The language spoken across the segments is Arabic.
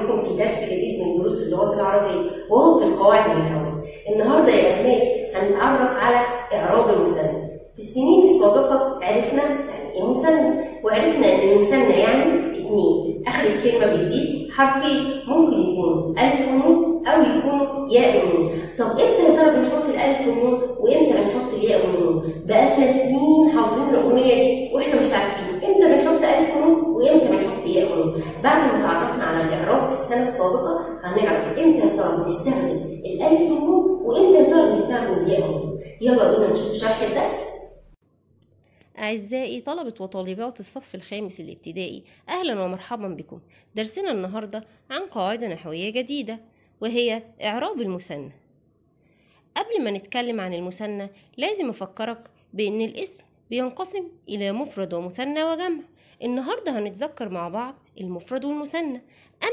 بيكم في درس جديد من دروس اللغه العربية وهو في القواعد والهوية. النهاردة يا ابناء هنتعرف على إعراب المثنى. في السنين السابقة عرفنا يعني إيه مثنى وعرفنا إن المثنى يعني 2 اخر الكلمه بيزيد حرفين ممكن يكون الف ونون او يكون ياء ونون طب امتى يا ترى بنحط الالف ونون وامتى بنحط الياء بقى لنا سنين حافظين الاغنيه دي واحنا مش عارفين امتى بنحط الف ونون وامتى بنحط ياء ونون بعد ما تعرفنا على الاعراب في السنه السابقه هنعرف امتى يا ترى بنستخدم الالف ونون وامتى يا ترى بنستخدم الياء ونون يلا بينا نشوف شرح الدرس أعزائي طلبة وطالبات الصف الخامس الابتدائي أهلا ومرحبا بكم درسنا النهاردة عن قاعدة نحوية جديدة وهي إعراب المثنى قبل ما نتكلم عن المثنى لازم أفكرك بأن الاسم بينقسم إلى مفرد ومثنى وجمع النهاردة هنتذكر مع بعض المفرد والمثنى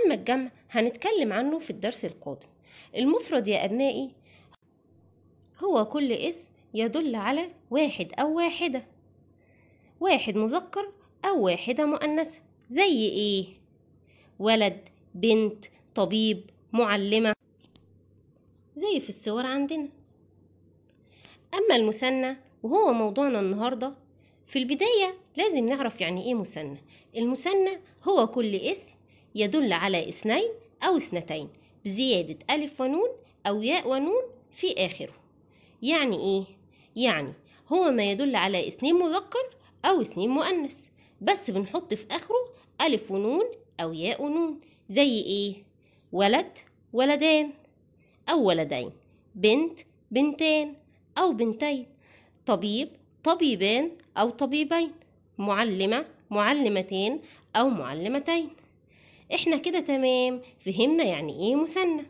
أما الجمع هنتكلم عنه في الدرس القادم المفرد يا أبنائي هو كل اسم يدل على واحد أو واحدة واحد مذكر أو واحدة مؤنثة زي إيه؟ ولد بنت طبيب معلمة زي في الصور عندنا أما المثنى وهو موضوعنا النهاردة في البداية لازم نعرف يعني إيه مثنى المثنى هو كل اسم يدل على اثنين أو اثنتين بزيادة ألف ونون أو ياء ونون في آخره يعني إيه؟ يعني هو ما يدل على اثنين مذكر أو اثنين مؤنث بس بنحط في آخره ألف ونون أو ياء ونون زي إيه؟ ولد ولدان أو ولدين بنت بنتان أو بنتين طبيب طبيبان أو طبيبين معلمة معلمتين أو معلمتين احنا كده تمام فهمنا يعني ايه مثنى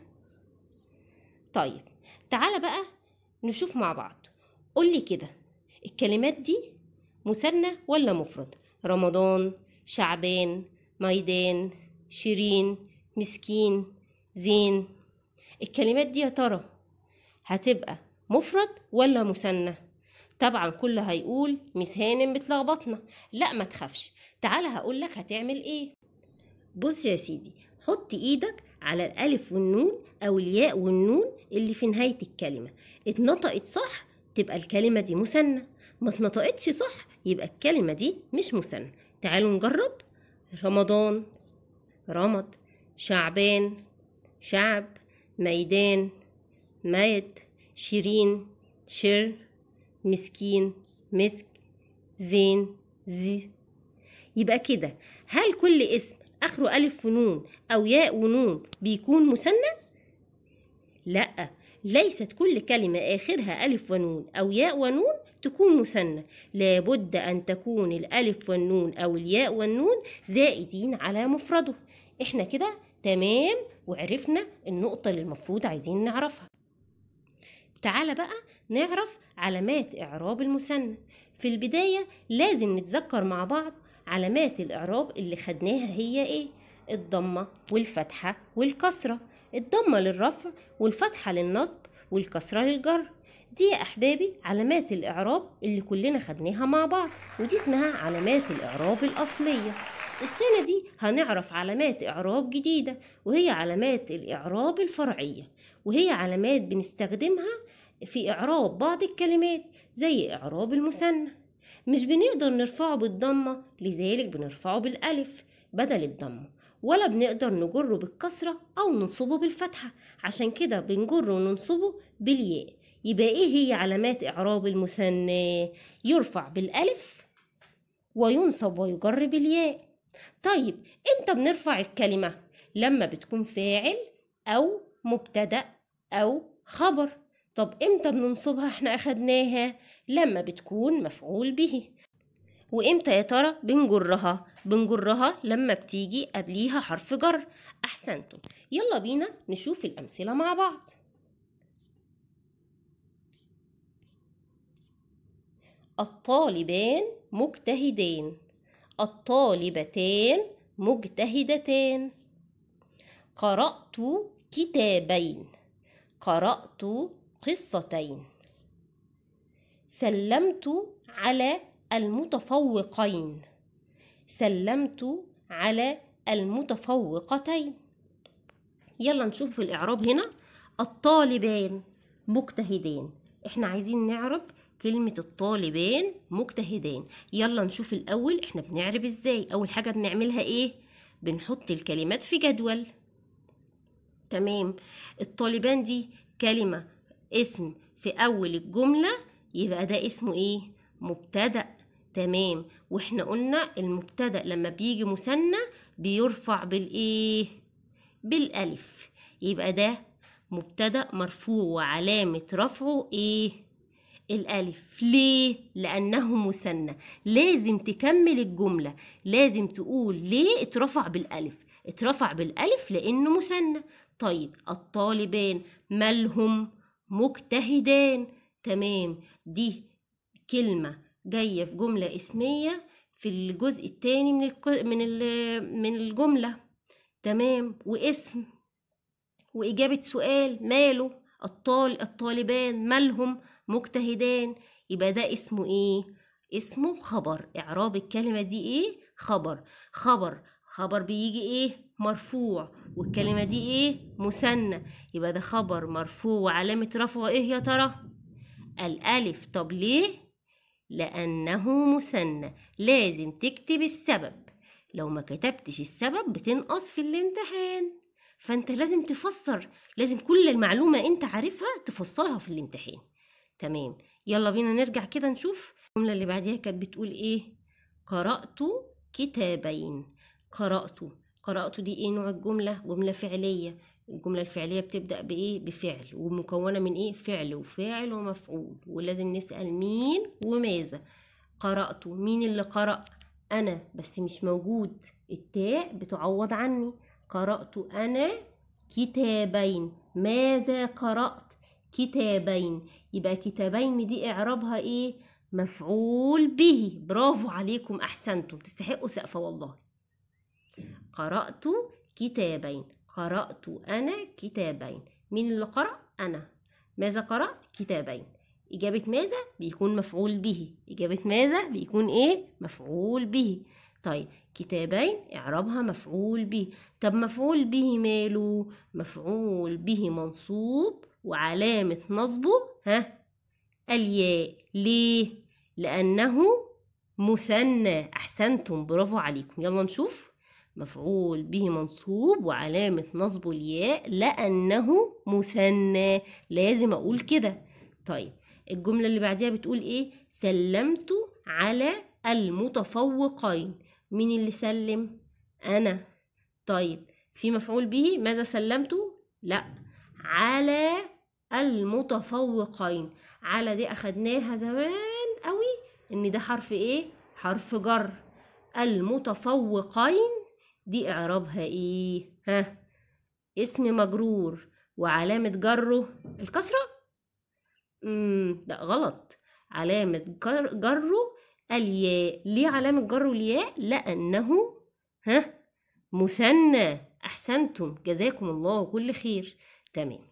طيب تعالى بقى نشوف مع بعض قولي كده الكلمات دي مثنى ولا مفرد رمضان شعبان ميدان شيرين مسكين زين الكلمات دي يا ترى هتبقى مفرد ولا مثنى طبعا كل هيقول مس هانم بتلخبطنا لا ما تخافش تعالى هقولك هتعمل ايه بص يا سيدي حط ايدك على الالف والنون او الياء والنون اللي في نهايه الكلمه اتنطقت صح تبقى الكلمه دي مثنى ما اتنطقتش صح يبقى الكلمة دي مش مثنى تعالوا نجرب رمضان رمض شعبان شعب ميدان ميت شيرين شر مسكين مسك زين زي يبقى كده هل كل اسم اخره الف ونون او ياء ونون بيكون مثنى لا ليست كل كلمه اخرها الف ونون او ياء ونون تكون مثنى لابد أن تكون الألف والنون أو الياء والنون زائدين على مفرده إحنا كده تمام وعرفنا النقطة اللي المفروض عايزين نعرفها تعال بقى نعرف علامات إعراب المثنى في البداية لازم نتذكر مع بعض علامات الإعراب اللي خدناها هي إيه الضمة والفتحة والكسرة الضمة للرفع والفتحة للنصب والكسرة للجر دي يا أحبابي علامات الإعراب اللي كلنا خدناها مع بعض ودي اسمها علامات الإعراب الأصلية السنة دي هنعرف علامات إعراب جديدة وهي علامات الإعراب الفرعية وهي علامات بنستخدمها في إعراب بعض الكلمات زي إعراب المثنى مش بنقدر نرفعه بالضمة لذلك بنرفعه بالألف بدل الضمة ولا بنقدر نجره بالكسرة أو ننصبه بالفتحة عشان كده بنجره وننصبه بالياء يبقى ايه هي علامات اعراب المثنى يرفع بالالف وينصب ويجر بالياء طيب امتى بنرفع الكلمه لما بتكون فاعل او مبتدا او خبر طب امتى بننصبها احنا اخدناها لما بتكون مفعول به وامتى يا ترى بنجرها بنجرها لما بتيجي قبليها حرف جر احسنتم يلا بينا نشوف الامثله مع بعض الطالبان مجتهدان الطالبتان مجتهدتان قرأت كتابين قرأت قصتين سلمت على المتفوقين سلمت على المتفوقتين يلا نشوف في الإعراب هنا الطالبان مجتهدين احنا عايزين نعرب كلمة الطالبان مجتهدان يلا نشوف الأول احنا بنعرب ازاي أول حاجة بنعملها ايه بنحط الكلمات في جدول تمام الطالبان دي كلمة اسم في أول الجملة يبقى ده اسمه ايه مبتدأ تمام واحنا قلنا المبتدأ لما بيجي مثنى بيرفع بالايه بالالف يبقى ده مبتدأ مرفوع وعلامة رفعه ايه الألف ليه؟ لأنه مثنى لازم تكمل الجملة لازم تقول ليه اترفع بالألف اترفع بالألف لأنه مثنى طيب الطالبان مالهم مجتهدان تمام دي كلمة جاية في جملة اسمية في الجزء الثاني من من من الجملة تمام واسم وإجابة سؤال ماله الطال الطالبان مالهم مجتهدان يبقى ده اسمه ايه اسمه خبر اعراب الكلمه دي ايه خبر خبر خبر بيجي ايه مرفوع والكلمه دي ايه مثنى يبقى ده خبر مرفوع وعلامه رفعه ايه يا ترى الالف طب ليه لانه مثنى لازم تكتب السبب لو ما كتبتش السبب بتنقص في الامتحان فانت لازم تفسر لازم كل المعلومه انت عارفها تفسرها في الامتحان تمام يلا بينا نرجع كده نشوف الجملة اللي بعديها كانت بتقول ايه قرأت كتابين قرأت قرأت دي ايه نوع الجملة جملة فعلية الجملة الفعلية بتبدأ بإيه؟ بفعل ومكونة من إيه؟ فعل وفاعل ومفعول ولازم نسأل مين وماذا قرأت مين اللي قرأ؟ أنا بس مش موجود التاء بتعوض عني قرأت أنا كتابين ماذا قرأت؟ كتابين يبقى كتابين دي اعرابها ايه مفعول به برافو عليكم احسنتم تستحقوا سقفه والله قرات كتابين قرات انا كتابين مين اللي قرأ انا ماذا قرأت كتابين إجابة ماذا بيكون مفعول به إجابة ماذا بيكون إيه مفعول به طيب كتابين إعرابها مفعول به طب مفعول به ماله مفعول به منصوب وعلامة نصبه ها الياء ليه لأنه مثنى أحسنتم برافو عليكم يلا نشوف مفعول به منصوب وعلامة نصبه الياء لأنه مثنى لازم أقول كده طيب الجملة اللي بعديها بتقول إيه سلمت على المتفوقين مين اللي سلم أنا طيب في مفعول به ماذا سلمت لا على المتفوقين على دي اخدناها زمان قوي ان ده حرف ايه حرف جر المتفوقين دي اعرابها ايه ها اسم مجرور وعلامة جره الكسرة امم لا غلط علامة جر جره الياء ليه علامة جره الياء لأنه ها مثنى أحسنتم جزاكم الله كل خير تمام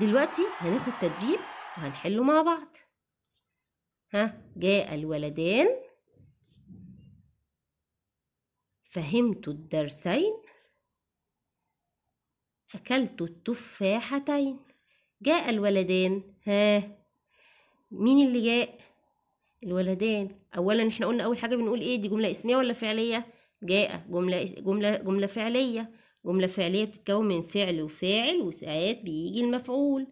دلوقتي هناخد تدريب وهنحله مع بعض ها جاء الولدان فهمت الدرسين أكلت التفاحتين جاء الولدان ها مين اللي جاء الولدان أولا احنا قلنا أول حاجة بنقول إيه دي جملة اسمية ولا فعلية جاء جملة جملة جملة فعلية جملة فعلية بتتكون من فعل وفاعل وساعات بيجي المفعول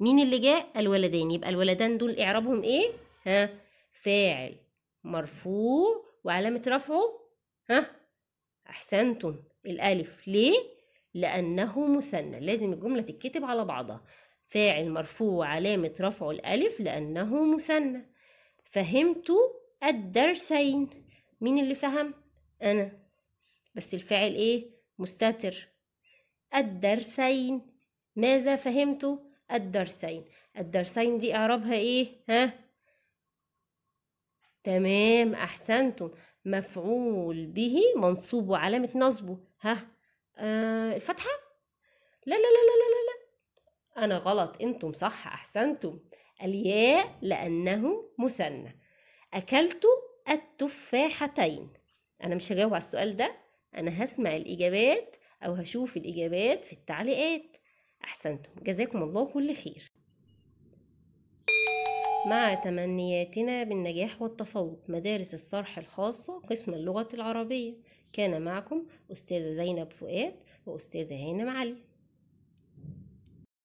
مين اللي جاء الولدان يبقى الولدان دول اعرابهم ايه ها فاعل مرفوع وعلامة رفعه ها احسنتم الالف ليه لانه مثنى لازم الجملة تتكتب على بعضها فاعل مرفوع وعلامة رفعه الالف لانه مثنى فهمت الدرسين مين اللي فهم انا بس الفاعل ايه مستتر الدرسين ماذا فهمت الدرسين الدرسين دي اعرابها ايه ها تمام احسنتم مفعول به منصوب وعلامه نصبه ها آه الفتحه لا لا لا لا لا لا انا غلط انتم صح احسنتم الياء لانه مثنى اكلت التفاحتين انا مش هجاوب على السؤال ده أنا هسمع الإجابات أو هشوف الإجابات في التعليقات أحسنتم جزاكم الله كل خير مع تمنياتنا بالنجاح والتفوق مدارس الصرح الخاصة قسم اللغة العربية كان معكم أستاذة زينب فؤاد وأستاذة هانم علي